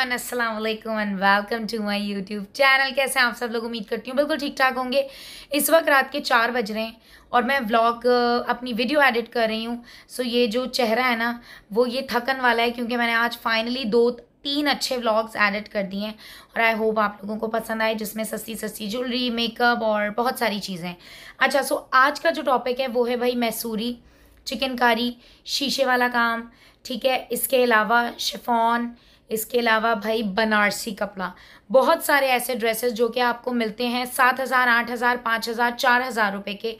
everyone अस्सलाम वालेकुम and welcome to my YouTube channel कैसे हैं आप सब लोग उम्मीद करती हूँ बिल्कुल ठीक ठाक होंगे इस वक्त रात के चार बज रहे हैं और मैं व्लॉग अपनी वीडियो एडिट कर रही हूँ सो ये जो चेहरा है ना वो ये थकन वाला है क्योंकि मैंने आज फाइनली दो तीन अच्छे व्लॉग्स एडिट कर दिए हैं और आई होप आप लोगों को पसंद आए जिसमें सस्ती सस्ती ज्वेलरी मेकअप और बहुत सारी चीज़ें अच्छा सो आज का जो टॉपिक है वो है भाई मैसूरी चिकनकारी शीशे वाला काम ठीक है इसके अलावा शिफॉन इसके अलावा भाई बनारसी कपड़ा बहुत सारे ऐसे ड्रेसेस जो कि आपको मिलते हैं सात हज़ार आठ हज़ार पाँच हज़ार चार हज़ार रुपये के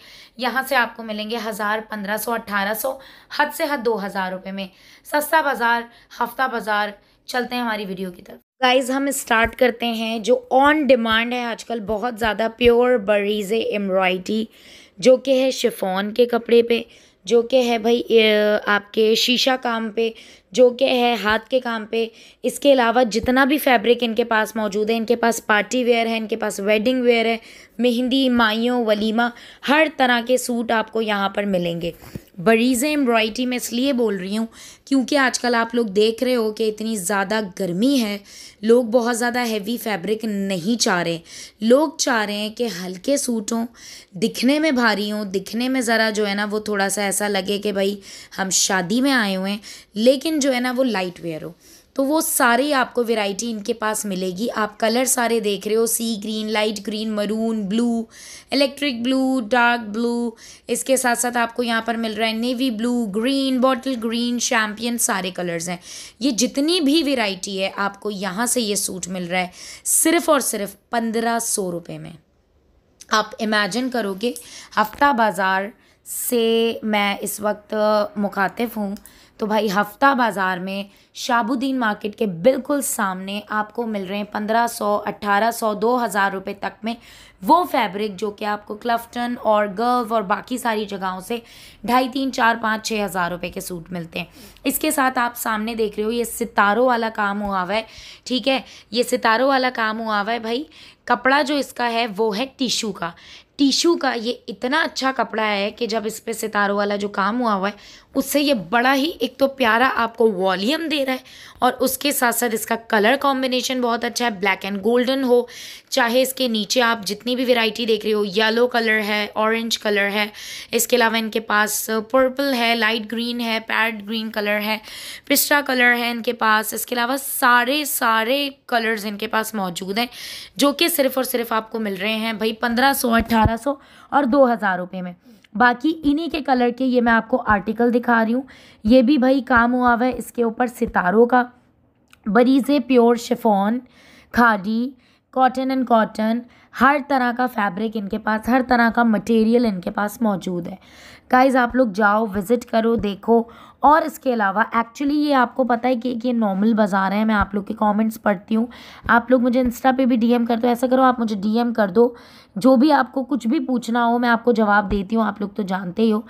यहाँ से आपको मिलेंगे हज़ार पंद्रह सौ अट्ठारह सौ हद से हद दो हज़ार रुपये में सस्ता बाज़ार हफ्ता बाज़ार चलते हैं हमारी वीडियो की तरफ गाइज हम स्टार्ट करते हैं जो ऑन डिमांड है आजकल बहुत ज़्यादा प्योर बरीज़ एम्ब्रॉयडरी जो कि है शिफोन के कपड़े पे जो कि है भाई आपके शीशा काम पे जो कि है हाथ के काम पे इसके अलावा जितना भी फैब्रिक इनके पास मौजूद है इनके पास पार्टी वेयर है इनके पास वेडिंग वेयर है मेहंदी माइयों वलीमा हर तरह के सूट आपको यहाँ पर मिलेंगे बरीज़ एम्ब्रॉयटी मैं इसलिए बोल रही हूँ क्योंकि आजकल आप लोग देख रहे हो कि इतनी ज़्यादा गर्मी है लोग बहुत ज़्यादा हैवी फैब्रिक नहीं चाह रहे लोग चाह रहे हैं कि हल्के सूट हों दिखने में भारी हों दिखने में ज़रा जो है ना वो थोड़ा सा ऐसा लगे कि भाई हम शादी में आए हुए हैं लेकिन जो है ना वो लाइट वेयर हो तो वो सारी आपको वेराइटी इनके पास मिलेगी आप कलर सारे देख रहे हो sea green light green maroon blue electric blue dark blue इसके साथ साथ आपको यहाँ पर मिल रहा है navy blue green bottle green champagne सारे कलर्स हैं ये जितनी भी वेराइटी है आपको यहाँ से ये सूट मिल रहा है सिर्फ़ और सिर्फ पंद्रह सौ रुपये में आप इमेजिन करोगे हफ्ता बाज़ार से मैं इस वक्त मुखातिब हूँ तो भाई हफ्ता बाज़ार में शाबुद्दीन मार्केट के बिल्कुल सामने आपको मिल रहे हैं पंद्रह सौ अट्ठारह सौ दो हज़ार रुपये तक में वो फैब्रिक जो कि आपको क्लफ्टन और गर्व और बाकी सारी जगहों से ढाई तीन चार पाँच छः हज़ार रुपये के सूट मिलते हैं इसके साथ आप सामने देख रहे हो ये सितारों वाला काम हुआ हुआ है ठीक है ये सितारों वाला काम हुआ हुआ है भाई कपड़ा जो इसका है वो है टिशू का टिशू का ये इतना अच्छा कपड़ा है कि जब इस पर सितारों वाला जो काम हुआ हुआ है उससे ये बड़ा ही एक तो प्यारा आपको वॉल्यूम दे रहा है और उसके साथ साथ इसका कलर कॉम्बिनेशन बहुत अच्छा है ब्लैक एंड गोल्डन हो चाहे इसके नीचे आप जितनी जितनी भी वेराइटी देख रही हो येलो कलर है ऑरेंज कलर है इसके अलावा इनके पास पर्पल है लाइट ग्रीन है पैड ग्रीन कलर है पिस्टा कलर है इनके पास इसके अलावा सारे सारे कलर्स इनके पास मौजूद हैं जो कि सिर्फ़ और सिर्फ आपको मिल रहे हैं भाई पंद्रह सौ अट्ठारह सौ और दो हज़ार रुपये में बाकी इन्हीं के कलर के ये मैं आपको आर्टिकल दिखा रही हूँ ये भी भाई काम हुआ हुआ है इसके ऊपर सितारों का बरीज़े pure chiffon khadi cotton and cotton हर तरह का फैब्रिक इनके पास हर तरह का मटेरियल इनके पास मौजूद है गाइज आप लोग जाओ विज़िट करो देखो और इसके अलावा एक्चुअली ये आपको पता है कि एक ये नॉर्मल बाज़ार है मैं आप लोग के कमेंट्स पढ़ती हूँ आप लोग मुझे इंस्टा पे भी डीएम कर दो ऐसा करो आप मुझे डीएम कर दो जो भी आपको कुछ भी पूछना हो मैं आपको जवाब देती हूँ आप लोग तो जानते ही हो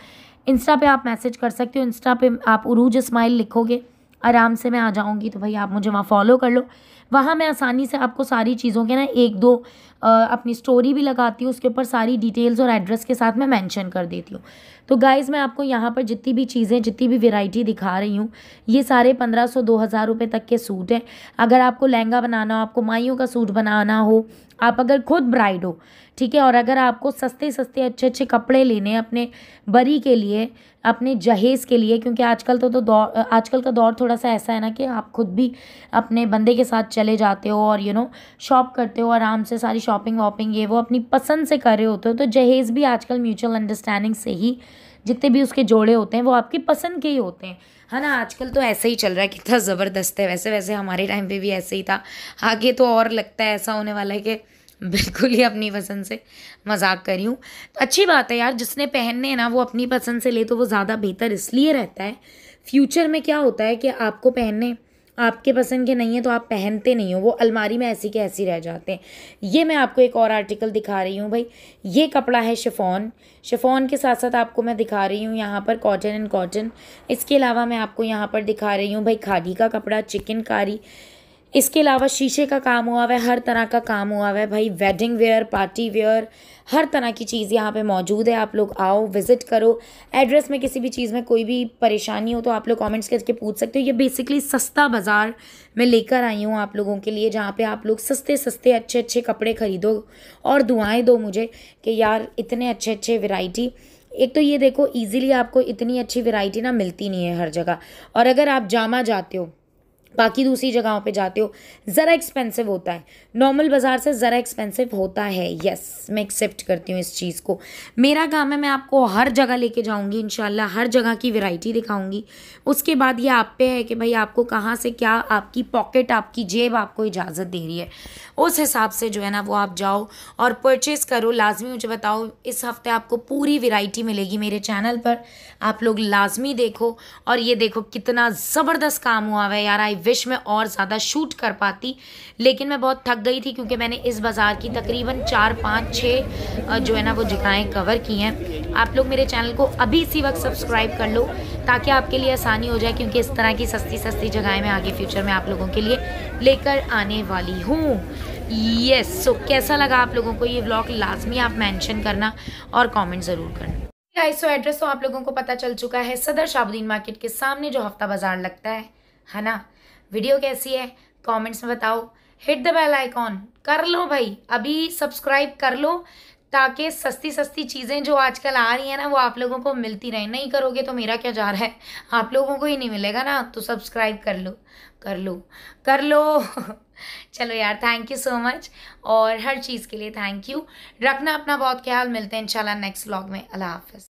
इंस्टा पे आप मैसेज कर सकते हो इंस्टा पे आप उरूज स्माइल लिखोगे आराम से मैं आ जाऊँगी तो भाई आप मुझे वहाँ फॉलो कर लो वहाँ मैं आसानी से आपको सारी चीज़ों के ना एक दो अपनी स्टोरी भी लगाती हूँ उसके ऊपर सारी डिटेल्स और एड्रेस के साथ मैं मेंशन कर देती हूँ तो गाइज़ मैं आपको यहाँ पर जितनी भी चीज़ें जितनी भी वेराइटी दिखा रही हूँ ये सारे पंद्रह सौ दो हज़ार रुपये तक के सूट हैं अगर आपको लहंगा बनाना हो आपको माइयों का सूट बनाना हो आप अगर खुद ब्राइड हो ठीक है और अगर आपको सस्ते सस्ते अच्छे अच्छे कपड़े लेने अपने बरी के लिए अपने जहेज़ के लिए क्योंकि आजकल तो तो दौर आजकल का दौर थोड़ा सा ऐसा है ना कि आप खुद भी अपने बंदे के साथ चले जाते हो और यू नो शॉप करते हो आराम से सारी शॉपिंग वॉपिंग ये वो अपनी पसंद से कर रहे होते हो तो जहेज़ भी आजकल म्यूचुअल अंडरस्टैंडिंग से ही जितने भी उसके जोड़े होते हैं वो आपकी पसंद के ही होते हैं है ना आजकल तो ऐसे ही चल रहा है कितना ज़बरदस्त है वैसे वैसे हमारे टाइम पे भी ऐसे ही था आगे तो और लगता है ऐसा होने वाला है कि बिल्कुल ही अपनी पसंद से मजाक करी हूँ तो अच्छी बात है यार जिसने पहनने हैं ना वो अपनी पसंद से ले तो वो ज़्यादा बेहतर इसलिए रहता है फ्यूचर में क्या होता है कि आपको पहनने आपके पसंद के नहीं है तो आप पहनते नहीं हो वो अलमारी में ऐसी के ऐसी रह जाते हैं ये मैं आपको एक और आर्टिकल दिखा रही हूँ भाई ये कपड़ा है शिफॉन शिफॉन के साथ साथ आपको मैं दिखा रही हूँ यहाँ पर कॉटन एंड कॉटन इसके अलावा मैं आपको यहाँ पर दिखा रही हूँ भाई खादी का कपड़ा चिकनकारी इसके अलावा शीशे का काम हुआ हुआ है हर तरह का काम हुआ हुआ है भाई वेडिंग वेयर पार्टी वेयर हर तरह की चीज़ यहाँ पे मौजूद है आप लोग आओ विज़िट करो एड्रेस में किसी भी चीज़ में कोई भी परेशानी हो तो आप लोग कमेंट्स करके पूछ सकते हो ये बेसिकली सस्ता बाज़ार मैं लेकर आई हूँ आप लोगों के लिए जहाँ पे आप लोग सस्ते सस्ते अच्छे अच्छे कपड़े खरीदो और दुआएँ दो मुझे कि यार इतने अच्छे अच्छे वेराइटी एक तो ये देखो ईजिली आपको इतनी अच्छी वेराइटी ना मिलती नहीं है हर जगह और अगर आप जामा जाते हो बाकी दूसरी जगहों पे जाते हो ज़रा एक्सपेंसिव होता है नॉर्मल बाज़ार से ज़रा एक्सपेंसिव होता है यस मैं एक्सेप्ट करती हूँ इस चीज़ को मेरा काम है मैं आपको हर जगह लेके जाऊँगी इन हर जगह की वैरायटी दिखाऊँगी उसके बाद ये आप पे है कि भाई आपको कहाँ से क्या आपकी पॉकेट आपकी जेब आपको इजाज़त दे रही है उस हिसाब से जो है ना वो आप जाओ और परचेज़ करो लाजमी मुझे बताओ इस हफ्ते आपको पूरी वेराइटी मिलेगी मेरे चैनल पर आप लोग लाजमी देखो और ये देखो कितना ज़बरदस्त काम हुआ है यार आई विश में और ज़्यादा शूट कर पाती लेकिन मैं बहुत थक गई थी क्योंकि मैंने इस बाज़ार की तकरीबन चार पाँच छः जो है ना वो जगहें कवर की हैं आप लोग मेरे चैनल को अभी इसी वक्त सब्सक्राइब कर लो ताकि आपके लिए आसानी हो जाए क्योंकि इस तरह की सस्ती सस्ती जगहें मैं आगे फ्यूचर में आप लोगों के लिए लेकर आने वाली हूँ यस yes, सो so, कैसा लगा आप लोगों को ये ब्लॉग लाजमी आप मेंशन करना और कमेंट ज़रूर करना गाइस सो एड्रेस तो आप लोगों को पता चल चुका है सदर शाबुद्दीन मार्केट के सामने जो हफ्ता बाज़ार लगता है है ना वीडियो कैसी है कमेंट्स में बताओ हिट द बेल आइकॉन कर लो भाई अभी सब्सक्राइब कर लो ताकि सस्ती सस्ती चीज़ें जो आजकल आ रही हैं ना वो आप लोगों को मिलती रहें नहीं करोगे तो मेरा क्या जा रहा है आप लोगों को ही नहीं मिलेगा ना तो सब्सक्राइब कर लो कर लो कर लो चलो यार थैंक यू सो मच और हर चीज़ के लिए थैंक यू रखना अपना बहुत ख्याल मिलते हैं इंशाल्लाह नेक्स्ट व्लॉग में अल्लाह हाफिज़